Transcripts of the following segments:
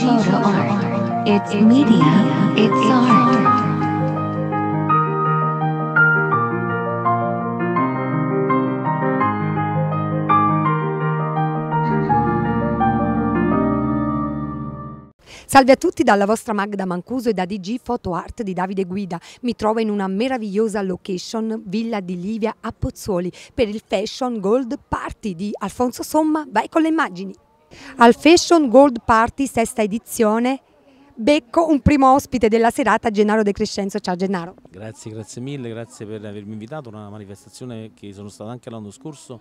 G art. It's media. It's art. Salve a tutti dalla vostra Magda Mancuso e da DG Photo Art di Davide Guida. Mi trovo in una meravigliosa location, Villa di Livia a Pozzuoli, per il Fashion Gold Party di Alfonso Somma. Vai con le immagini! Al Fashion Gold Party sesta edizione becco un primo ospite della serata, Gennaro De Crescenzo. Ciao Gennaro. Grazie, grazie mille, grazie per avermi invitato una manifestazione che sono stata anche l'anno scorso.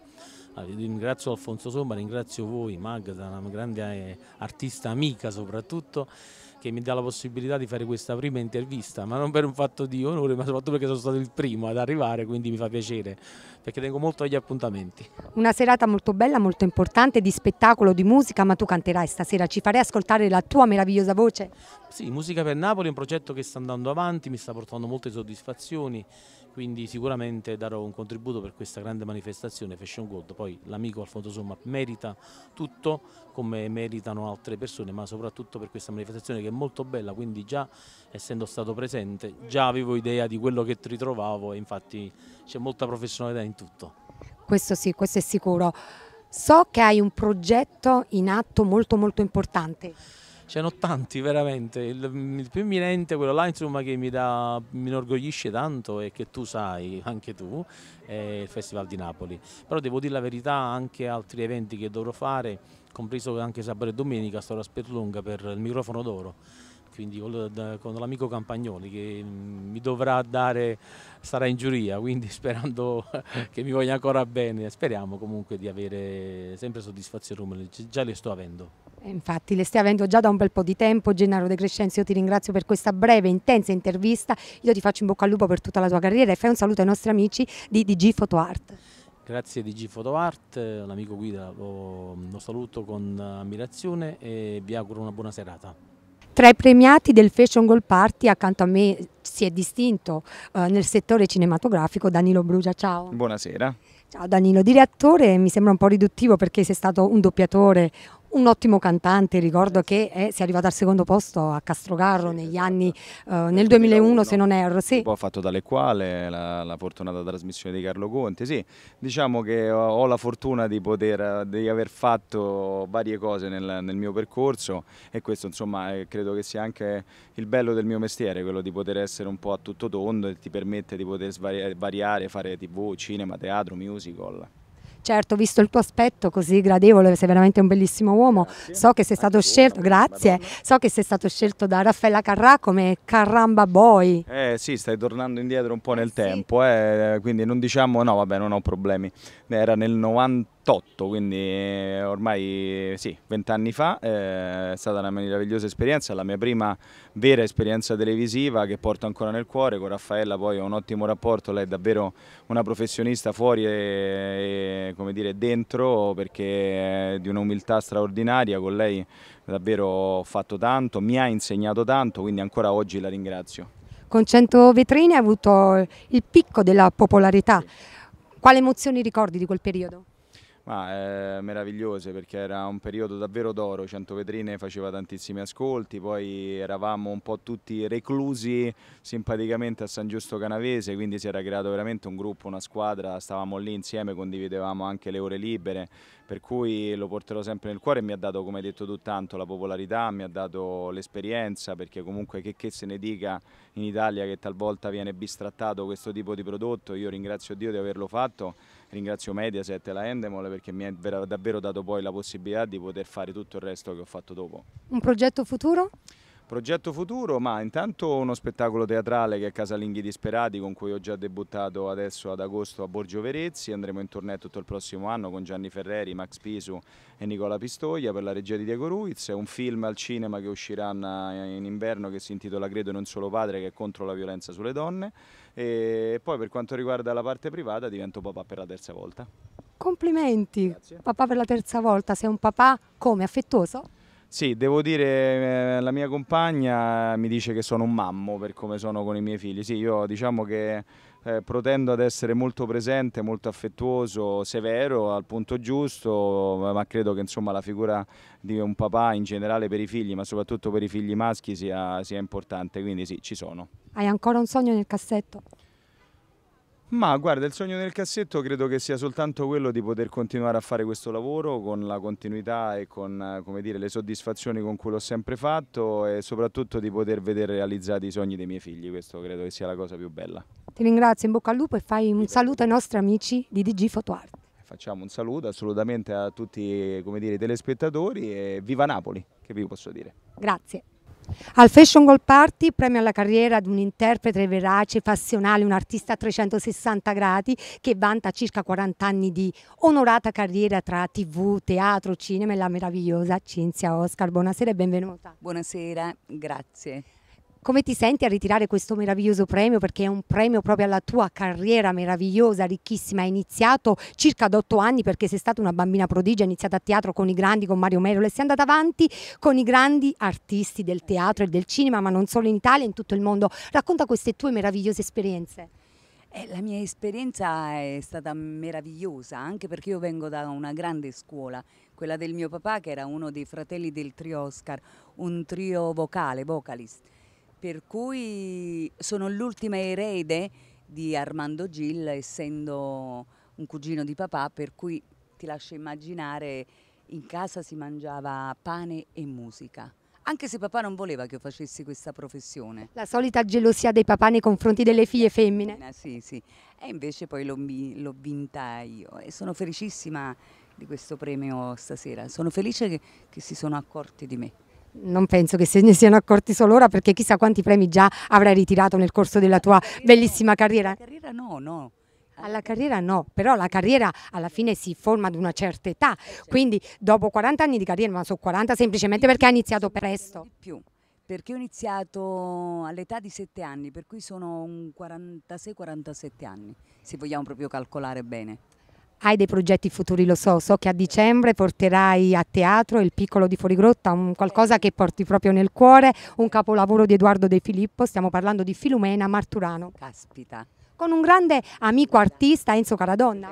Ah, ringrazio Alfonso Somma, ringrazio voi, Magda, una grande eh, artista amica soprattutto che mi dà la possibilità di fare questa prima intervista, ma non per un fatto di onore, ma soprattutto perché sono stato il primo ad arrivare, quindi mi fa piacere perché tengo molto agli appuntamenti. Una serata molto bella, molto importante, di spettacolo, di musica, ma tu canterai stasera, ci farei ascoltare la tua meravigliosa voce? Sì, Musica per Napoli è un progetto che sta andando avanti, mi sta portando molte soddisfazioni, quindi sicuramente darò un contributo per questa grande manifestazione Fashion World, poi l'amico Alfonso Somma merita tutto come meritano altre persone, ma soprattutto per questa manifestazione che è molto bella, quindi già essendo stato presente già avevo idea di quello che ritrovavo e infatti c'è molta professionalità in tutto. Questo sì, questo è sicuro. So che hai un progetto in atto molto molto importante. Ce n'ho tanti veramente, il, il più imminente, quello là insomma che mi, da, mi inorgoglisce tanto e che tu sai, anche tu, è il Festival di Napoli. Però devo dire la verità, anche altri eventi che dovrò fare, compreso anche sabato e domenica, sto a Spirlunga per il microfono d'oro quindi con l'amico Campagnoli che mm, mi dovrà dare, sarà in giuria, quindi sperando che mi voglia ancora bene, speriamo comunque di avere sempre soddisfazione già le sto avendo. Eh, infatti le stai avendo già da un bel po' di tempo, Gennaro De Crescenzi, io ti ringrazio per questa breve, intensa intervista, io ti faccio in bocca al lupo per tutta la tua carriera e fai un saluto ai nostri amici di DG Art. Grazie DG Art, eh, l'amico Guida lo, lo saluto con ammirazione e vi auguro una buona serata. Tra i premiati del Fashion Gold Party accanto a me si è distinto eh, nel settore cinematografico Danilo Brugia, ciao. Buonasera. Ciao Danilo, direttore mi sembra un po' riduttivo perché sei stato un doppiatore, un ottimo cantante, ricordo che eh, si è arrivato al secondo posto a Castrogarro sì, negli esatto. anni, eh, nel 2001, 2001 se non erro. Sì. Poi ho fatto dalle quale la, la, fortunata trasmissione di Carlo Conte, sì, diciamo che ho, ho la fortuna di, poter, di aver fatto varie cose nel, nel, mio percorso e questo insomma eh, credo che sia anche il bello del mio mestiere, quello di poter essere un po' a tutto tondo e ti permette di poter svariare, variare, fare tv, cinema, teatro, musical. Certo, visto il tuo aspetto così gradevole, sei veramente un bellissimo uomo. Grazie. So che sei stato grazie. scelto, grazie. Madonna. So che sei stato scelto da Raffaella Carrà come Carramba Boy. Eh sì, stai tornando indietro un po' nel eh, sì. tempo, eh, quindi non diciamo no, vabbè, non ho problemi. Era nel 90 98, quindi eh, ormai sì, 20 anni fa, eh, è stata una meravigliosa esperienza, la mia prima vera esperienza televisiva che porto ancora nel cuore, con Raffaella poi ho un ottimo rapporto, lei è davvero una professionista fuori e, e dire, dentro perché è di un'umiltà straordinaria, con lei davvero ho fatto tanto, mi ha insegnato tanto, quindi ancora oggi la ringrazio. Con 100 vetrine ha avuto il picco della popolarità. Sì. Quale emozioni ricordi di quel periodo? Ma eh, meravigliose perché era un periodo davvero d'oro, Cento vetrine faceva tantissimi ascolti, poi eravamo un po' tutti reclusi simpaticamente a San Giusto Canavese, quindi si era creato veramente un gruppo, una squadra, stavamo lì insieme, condividevamo anche le ore libere, per cui lo porterò sempre nel cuore e mi ha dato, come hai detto tu, tanto la popolarità, mi ha dato l'esperienza, perché comunque che, che, se ne dica in Italia che talvolta viene bistrattato questo tipo di prodotto, io ringrazio Dio di averlo fatto, ringrazio Mediaset e la Endemol perché mi ha davvero dato poi la possibilità di poter fare tutto il resto che ho fatto dopo. Un progetto futuro? Progetto futuro, ma intanto uno spettacolo teatrale che è Casalinghi Disperati con cui ho già debuttato adesso ad agosto a Borgio Verezzi, andremo in tournée tutto il prossimo anno con Gianni Ferreri, Max Pisu e Nicola Pistoia per la regia di Diego Ruiz, è un film al cinema che uscirà in inverno che si intitola Credo non solo padre che è contro la violenza sulle donne e poi per quanto riguarda la parte privata divento papà per la terza volta. Complimenti, Grazie. papà per la terza volta, sei un papà come affettoso? Sì, devo dire, eh, la mia compagna mi dice che sono un mammo per come sono con i miei figli. Sì, io diciamo che eh, protendo ad essere molto presente, molto affettuoso, severo, al punto giusto, ma credo che insomma, la figura di un papà in generale per i figli, ma soprattutto per i figli maschi sia, sia importante, quindi sì, ci sono. Hai ancora un sogno nel cassetto? Ma guarda, il sogno nel cassetto credo che sia soltanto quello di poter continuare a fare questo lavoro con la continuità e con dire, le soddisfazioni con cui l'ho sempre fatto e soprattutto di poter vedere realizzati i sogni dei miei figli, questo credo che sia la cosa più bella. Ti ringrazio, in bocca al lupo e fai un saluto ai nostri amici di DG Fotoart. Facciamo un saluto assolutamente a tutti dire, i telespettatori e viva Napoli, che vi posso dire. Grazie. Al Fashion Gold Party premio alla carriera di un interprete verace, passionale, un artista a 360 gradi che vanta circa 40 anni di onorata carriera tra tv, teatro, cinema e la meravigliosa Cinzia Oscar. Buonasera e benvenuta. Buonasera, grazie come ti senti a ritirare questo meraviglioso premio? Perché è un premio proprio alla tua carriera meravigliosa, ricchissima. Hai iniziato circa ad otto anni perché sei stata una bambina prodigia, hai iniziato a teatro con i grandi, con Mario Merolo e sei andata avanti con i grandi artisti del teatro e del cinema, ma non solo in Italia, in tutto il mondo. Racconta queste tue meravigliose esperienze. Eh, la mia esperienza è stata meravigliosa, anche perché io vengo da una grande scuola, quella del mio papà che era uno dei fratelli del trio Oscar, un trio vocale, vocalist per cui sono l'ultima erede di Armando Gil, essendo un cugino di papà, per cui ti lascio immaginare in casa si mangiava pane e musica. Anche se papà non voleva che io facessi questa professione. La solita gelosia dei papà nei confronti delle figlie femmine. Sì, sì. E invece poi l'ho vinta io e sono felicissima di questo premio stasera. Sono felice che, che si sono accorti di me non penso che se ne siano accorti solo ora perché chissà quanti premi già avrai ritirato nel corso della tua bellissima carriera. Alla carriera no, no. Alla carriera no, però la carriera alla fine si forma ad una certa età, quindi dopo 40 anni di carriera, ma sono 40 semplicemente perché hai iniziato presto. Di più, perché ho iniziato all'età di 7 anni, per cui sono 46-47 anni, se vogliamo proprio calcolare bene. Hai dei progetti futuri, lo so, so che a dicembre porterai a teatro il piccolo di Fuorigrotta, un qualcosa che porti proprio nel cuore, un capolavoro di Edoardo De Filippo, stiamo parlando di Filumena Marturano. Caspita. Con un grande amico artista Enzo Caradonna.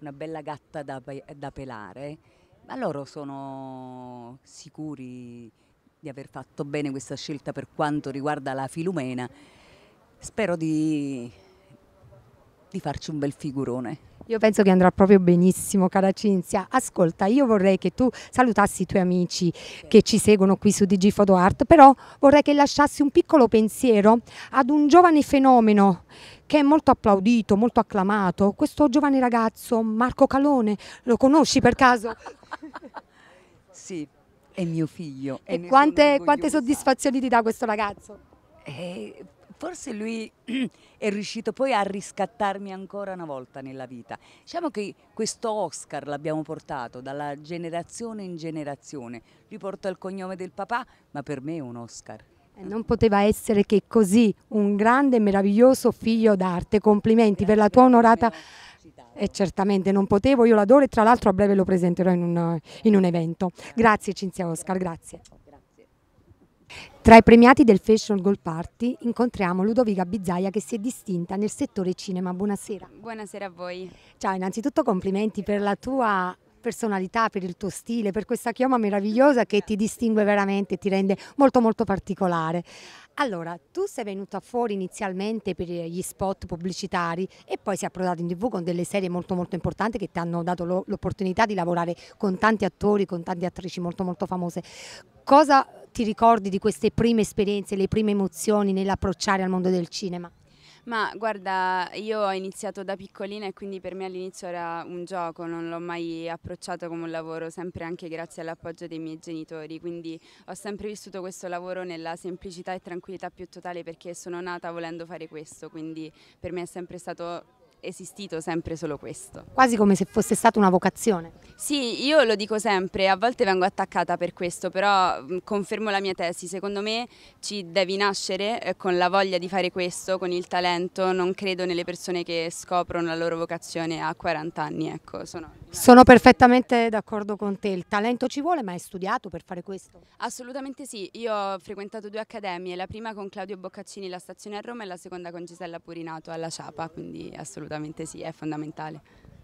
Una bella gatta da, da pelare, ma loro sono sicuri di aver fatto bene questa scelta per quanto riguarda la Filumena. Spero di di farci un bel figurone. Io penso che andrà proprio benissimo, cara Cinzia. Ascolta, io vorrei che tu salutassi i tuoi amici che ci seguono qui su DG Photo Art, però vorrei che lasciassi un piccolo pensiero ad un giovane fenomeno che è molto applaudito, molto acclamato, questo giovane ragazzo Marco Calone. Lo conosci per caso? sì, è mio figlio. E quante, quante soddisfazioni ti dà questo ragazzo? Eh, forse lui è riuscito poi a riscattarmi ancora una volta nella vita. Diciamo che questo Oscar l'abbiamo portato dalla generazione in generazione. Lui porta il cognome del papà, ma per me è un Oscar. Eh, non poteva essere che così un grande e meraviglioso figlio d'arte. Complimenti Grazie per la tua onorata... E eh, certamente non potevo, io l'adoro e tra l'altro a breve lo presenterò in un, in un evento. Grazie Cinzia Oscar, grazie. Tra i premiati del Fashion Gold Party incontriamo Ludovica Bizzaia che si è distinta nel settore cinema. Buonasera. Buonasera a voi. Ciao, innanzitutto complimenti per la tua personalità, per il tuo stile, per questa chioma meravigliosa che ti distingue veramente, ti rende molto molto particolare. Allora, tu sei venuta fuori inizialmente per gli spot pubblicitari e poi sei approdata in tv con delle serie molto molto importanti che ti hanno dato l'opportunità di lavorare con tanti attori, con tante attrici molto molto famose. Cosa ti ricordi di queste prime esperienze, le prime emozioni nell'approcciare al mondo del cinema? Ma guarda, io ho iniziato da piccolina e quindi per me all'inizio era un gioco, non l'ho mai approcciato come un lavoro, sempre anche grazie all'appoggio dei miei genitori, quindi ho sempre vissuto questo lavoro nella semplicità e tranquillità più totale perché sono nata volendo fare questo, quindi per me è sempre stato esistito sempre solo questo. Quasi come se fosse stata una vocazione. Sì, io lo dico sempre, a volte vengo attaccata per questo, però confermo la mia tesi, secondo me ci devi nascere eh, con la voglia di fare questo, con il talento, non credo nelle persone che scoprono la loro vocazione a 40 anni, ecco, sono... Sono perfettamente d'accordo con te, il talento ci vuole, ma hai studiato per fare questo? Assolutamente sì, io ho frequentato due accademie, la prima con Claudio Boccaccini la Stazione a Roma e la seconda con Gisella Purinato alla Ciapa, quindi assolutamente assolutamente sì, è fondamentale.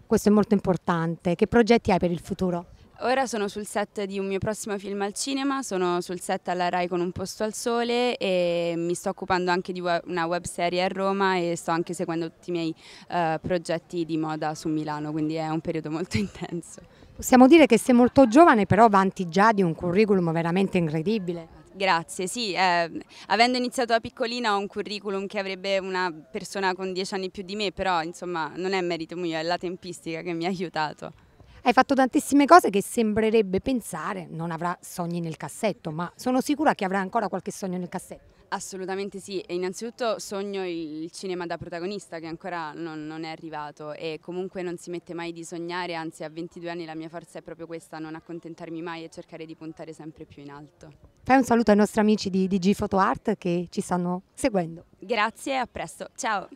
Questo è molto importante. Che progetti hai per il futuro? Ora sono sul set di un mio prossimo film al cinema, sono sul set alla RAI con Un posto al sole e mi sto occupando anche di una webserie a Roma e sto anche seguendo tutti i miei uh, progetti di moda su Milano, quindi è un periodo molto intenso. Possiamo dire che sei molto giovane, però vanti già di un curriculum veramente incredibile. Grazie, sì, eh, avendo iniziato da piccolina ho un curriculum che avrebbe una persona con dieci anni più di me, però insomma non è merito mio, è la tempistica che mi ha aiutato. Hai fatto tantissime cose che sembrerebbe pensare non avrà sogni nel cassetto, ma sono sicura che avrà ancora qualche sogno nel cassetto. Assolutamente sì, e innanzitutto sogno il cinema da protagonista che ancora non, non, è arrivato e comunque non si mette mai di sognare, anzi a 22 anni la mia forza è proprio questa, non accontentarmi mai e cercare di puntare sempre più in alto. Fai un saluto ai nostri amici di DG Photo Art che ci stanno seguendo. Grazie e a presto, ciao!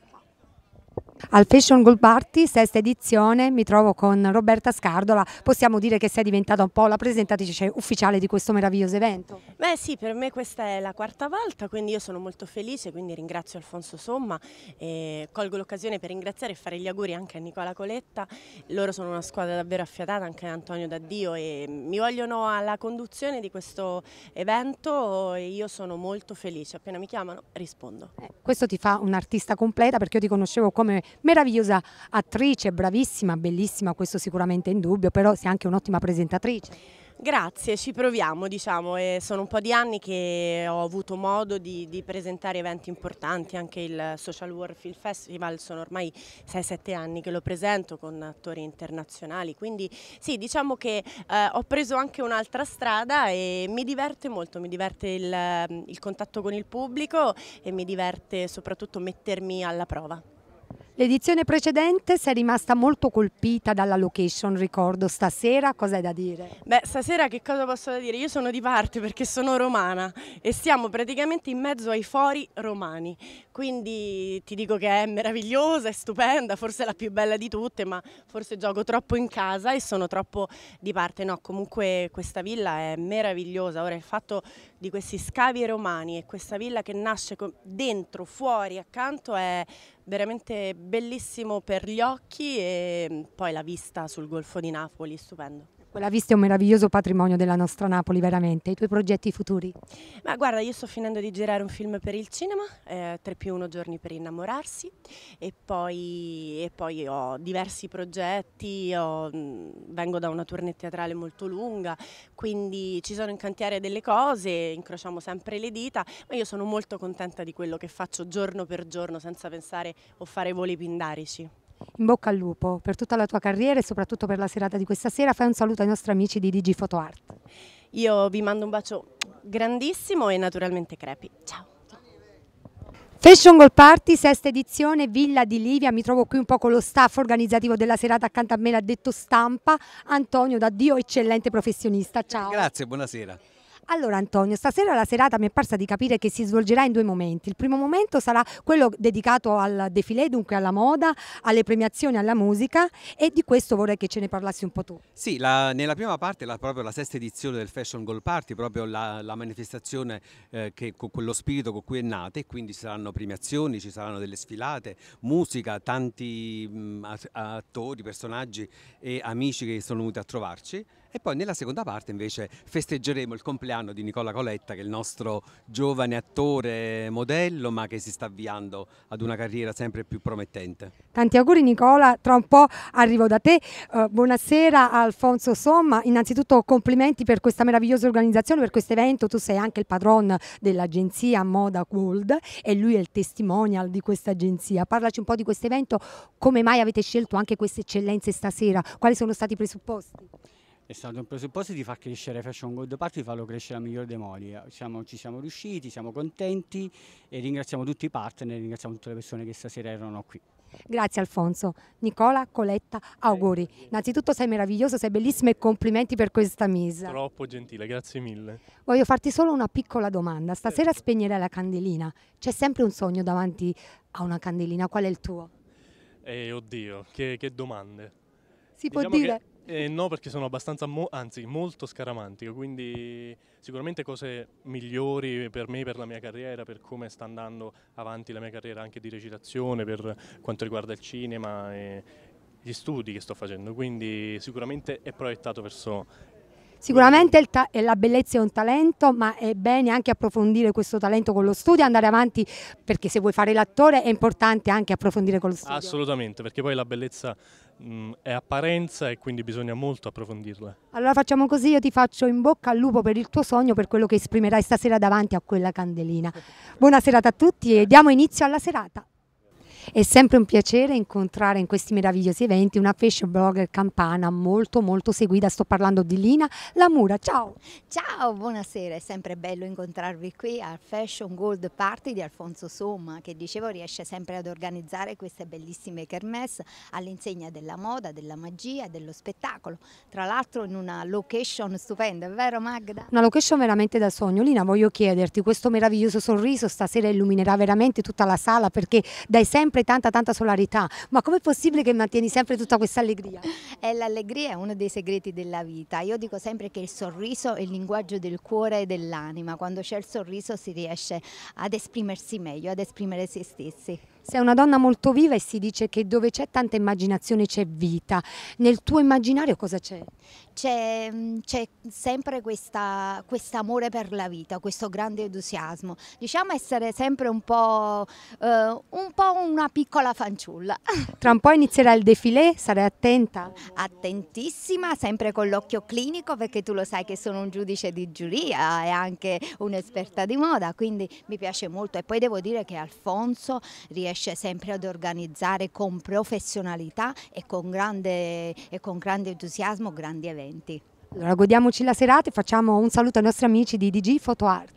Al Fashion Gold Party, sesta edizione, mi trovo con Roberta Scardola. Possiamo dire che sei diventata un po' la presentatrice ufficiale di questo meraviglioso evento? Beh sì, per me questa è la quarta volta, quindi io sono molto felice, quindi ringrazio Alfonso Somma e colgo l'occasione per ringraziare e fare gli auguri anche a Nicola Coletta. Loro sono una squadra davvero affiatata, anche Antonio D'Addio e mi vogliono alla conduzione di questo evento e io sono molto felice. Appena mi chiamano rispondo. Eh, questo ti fa un'artista completa perché io ti conoscevo come meravigliosa attrice, bravissima, bellissima, questo sicuramente è dubbio, però sei anche un'ottima presentatrice. Grazie, ci proviamo diciamo, sono un po' di anni che ho avuto modo di, di presentare eventi importanti, anche il Social War Film Festival, sono ormai 6-7 anni che lo presento con attori internazionali, quindi sì diciamo che eh, ho preso anche un'altra strada e mi diverte molto, mi diverte il, il contatto con il pubblico e mi diverte soprattutto mettermi alla prova. L'edizione precedente sei rimasta molto colpita dalla location, ricordo. Stasera cosa hai da dire? Beh, stasera che cosa posso da dire? Io sono di parte perché sono romana e siamo praticamente in mezzo ai fori romani. Quindi ti dico che è meravigliosa, è stupenda, forse la più bella di tutte, ma forse gioco troppo in casa e sono troppo di parte. No, comunque questa villa è meravigliosa. Ora il fatto di questi scavi romani e questa villa che nasce dentro, fuori, accanto è veramente bellissimo per gli occhi e mm, poi la vista sul Golfo di Napoli, stupendo quella vista è un meraviglioso patrimonio della nostra Napoli, veramente. I tuoi progetti futuri? Ma guarda, io sto finendo di girare un film per il cinema, eh, 3 più 1 giorni per innamorarsi, e poi, e poi ho diversi progetti, ho, mm, vengo da una tournée teatrale molto lunga, quindi ci sono in cantiere delle cose, incrociamo sempre le dita, ma io sono molto contenta di quello che faccio giorno per giorno senza pensare o fare voli pindarici in bocca al lupo per tutta la tua carriera e soprattutto per la serata di questa sera. Fai un saluto ai nostri amici di Digi Art. Io vi mando un bacio grandissimo e naturalmente crepi. Ciao. Fashion Gold Party, sesta edizione, Villa di Livia, mi trovo qui un po' con lo staff organizzativo della serata accanto a me, l'ha detto stampa, Antonio da Dio, eccellente professionista, ciao. Grazie, buonasera. Allora Antonio, stasera la serata mi è parsa di capire che si svolgerà in due momenti. Il primo momento sarà quello dedicato al defilé, dunque alla moda, alle premiazioni, alla musica e di questo vorrei che ce ne parlassi un po' tu. Sì, la, nella prima parte la, proprio la sesta edizione del Fashion Goal Party, proprio la, la manifestazione eh, che, con quello spirito con cui è nata e quindi ci saranno premiazioni, ci saranno delle sfilate, musica, tanti mh, attori, personaggi e amici che sono venuti a trovarci e poi nella seconda parte invece festeggeremo il compleanno di Nicola Coletta, che è il nostro giovane attore modello, ma che si sta avviando ad una carriera sempre più promettente. Tanti auguri Nicola, tra un po' arrivo da te. Uh, buonasera Alfonso Somma, innanzitutto complimenti per questa meravigliosa organizzazione, per questo evento. Tu sei anche il padron dell'agenzia Moda World e lui è il testimonial di questa agenzia. Parlaci un po' di questo evento, come mai avete scelto anche queste eccellenze stasera? Quali sono stati i presupposti? è stato un presupposto di far crescere Fashion Gold Park, di farlo crescere alla migliore dei modi. Eh, siamo, ci siamo riusciti, siamo contenti e ringraziamo tutti i partner, ringraziamo tutte le persone che stasera erano qui. Grazie Alfonso. Nicola, Coletta, auguri. Innanzitutto sei meraviglioso, sei bellissimo e complimenti per questa misa. Troppo gentile, grazie mille. Voglio farti solo una piccola domanda. Certo. Stasera spegnerai la candelina. C'è sempre un sogno davanti a una candelina, qual è il tuo? Eh, oddio, che, che domande. Si diciamo può dire? Che eh, no, perché sono abbastanza, mo- anzi, molto scaramantico, quindi sicuramente cose migliori per me, per la mia carriera, per come sta andando avanti la mia carriera anche di recitazione, per quanto riguarda il cinema e gli studi che sto facendo, quindi sicuramente è proiettato verso Sicuramente eh, la bellezza è un talento, ma è bene anche approfondire questo talento con lo studio, andare avanti, perché se vuoi fare l'attore è importante anche approfondire con lo studio. Assolutamente, perché poi la bellezza mh, mm, è apparenza e quindi bisogna molto approfondirla. Allora facciamo così, io ti faccio in bocca al lupo per il tuo sogno, per quello che esprimerai stasera davanti a quella candelina. Buona serata a tutti e diamo inizio alla serata. È sempre un piacere incontrare in questi meravigliosi eventi una fashion blogger campana molto molto seguita, sto parlando di Lina Lamura, ciao! Ciao, buonasera, è sempre bello incontrarvi qui al Fashion Gold Party di Alfonso Somma che dicevo riesce sempre ad organizzare queste bellissime kermesse all'insegna della moda, della magia, dello spettacolo, tra l'altro in una location stupenda, vero Magda? Una location veramente da sogno, Lina voglio chiederti, questo meraviglioso sorriso stasera illuminerà veramente tutta la sala perché dai sempre sempre tanta tanta solarità, ma com'è possibile che mantieni sempre tutta questa allegria? Eh, l'allegria è uno dei segreti della vita, io dico sempre che il sorriso è il linguaggio del cuore e dell'anima, quando c'è il sorriso si riesce ad esprimersi meglio, ad esprimere se stessi. Sei una donna molto viva e si dice che dove c'è tanta immaginazione c'è vita. Nel tuo immaginario cosa c'è? Mm, c'è, sempre questo amore per la vita, questo grande entusiasmo. Diciamo essere sempre un po', eh, un po' una piccola fanciulla. Tra un po' inizierà il defilé, sarai attenta? Attentissima, sempre con l'occhio clinico perché tu lo sai che sono un giudice di giuria e anche un'esperta di moda, quindi mi piace molto. E poi devo dire che Alfonso riesce sempre ad organizzare con professionalità e con grande, e con grande entusiasmo grandi eventi presenti. Allora godiamoci la serata e facciamo un saluto ai nostri amici di DG Photoart.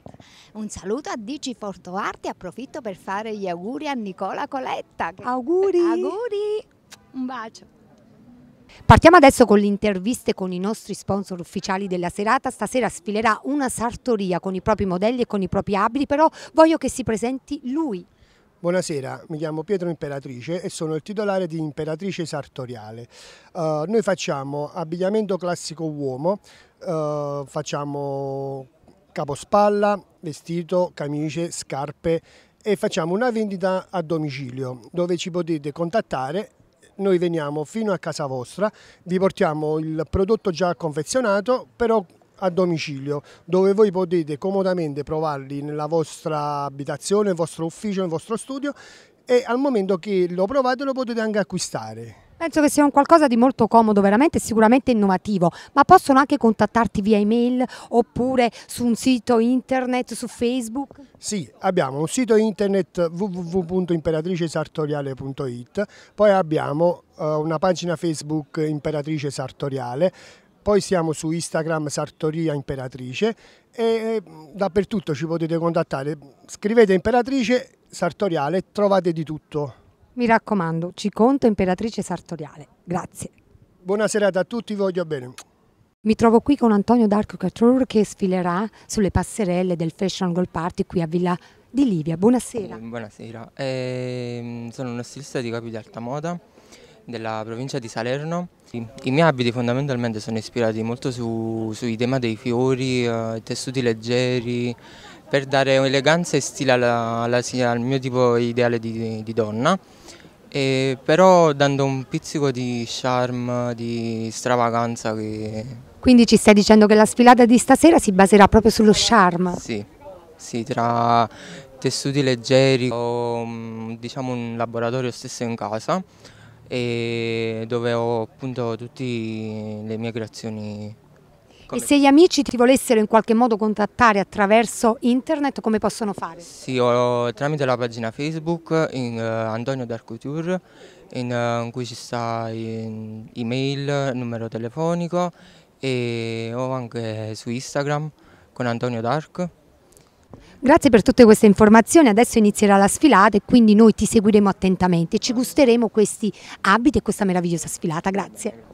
Un saluto a DG Photoart e approfitto per fare gli auguri a Nicola Coletta. Auguri! Auguri! Un bacio! Partiamo adesso con le interviste con i nostri sponsor ufficiali della serata. Stasera sfilerà una sartoria con i propri modelli e con i propri abiti, però voglio che si presenti lui, Buonasera, mi chiamo Pietro Imperatrice e sono il titolare di Imperatrice Sartoriale. Uh, noi facciamo abbigliamento classico uomo, uh, facciamo capospalla, vestito, camicie, scarpe e facciamo una vendita a domicilio dove ci potete contattare noi veniamo fino a casa vostra, vi portiamo il prodotto già confezionato, però a domicilio dove voi potete comodamente provarli nella vostra abitazione, nel vostro ufficio, nel vostro studio e al momento che lo provate lo potete anche acquistare. Penso che sia un qualcosa di molto comodo, veramente sicuramente innovativo, ma possono anche contattarti via email oppure su un sito internet, su Facebook? Sì, abbiamo un sito internet www.imperatricesartoriale.it, poi abbiamo eh, una pagina Facebook Imperatrice Sartoriale, poi siamo su Instagram Sartoria Imperatrice e dappertutto ci potete contattare. Scrivete Imperatrice Sartoriale, trovate di tutto. Mi raccomando, ci conto Imperatrice Sartoriale. Grazie. Buona serata a tutti, voglio bene. Mi trovo qui con Antonio D'Arco Catrur che sfilerà sulle passerelle del Fashion Gold Party qui a Villa di Livia. Buonasera. Buonasera, eh, sono uno stilista di capi di alta moda della provincia di Salerno. I miei abiti fondamentalmente sono ispirati molto su, sui tema dei fiori, eh, tessuti leggeri, per dare eleganza e stile alla, alla, al mio tipo ideale di, di donna, e però dando un pizzico di charme, di stravaganza. Che... Quindi ci stai dicendo che la sfilata di stasera si baserà proprio sullo charme? Sì, sì tra tessuti leggeri o mm, diciamo un laboratorio stesso in casa e dove ho appunto tutte le mie creazioni. Come... E se gli amici ti volessero in qualche modo contattare attraverso internet, come possono fare? Sì, ho, tramite la pagina Facebook in, uh, Antonio Darcouture, in, uh, in cui ci sta email, numero telefonico e ho anche su Instagram con Antonio D'Arcouture. Grazie per tutte queste informazioni, adesso inizierà la sfilata e quindi noi ti seguiremo attentamente, ci gusteremo questi abiti e questa meravigliosa sfilata, grazie.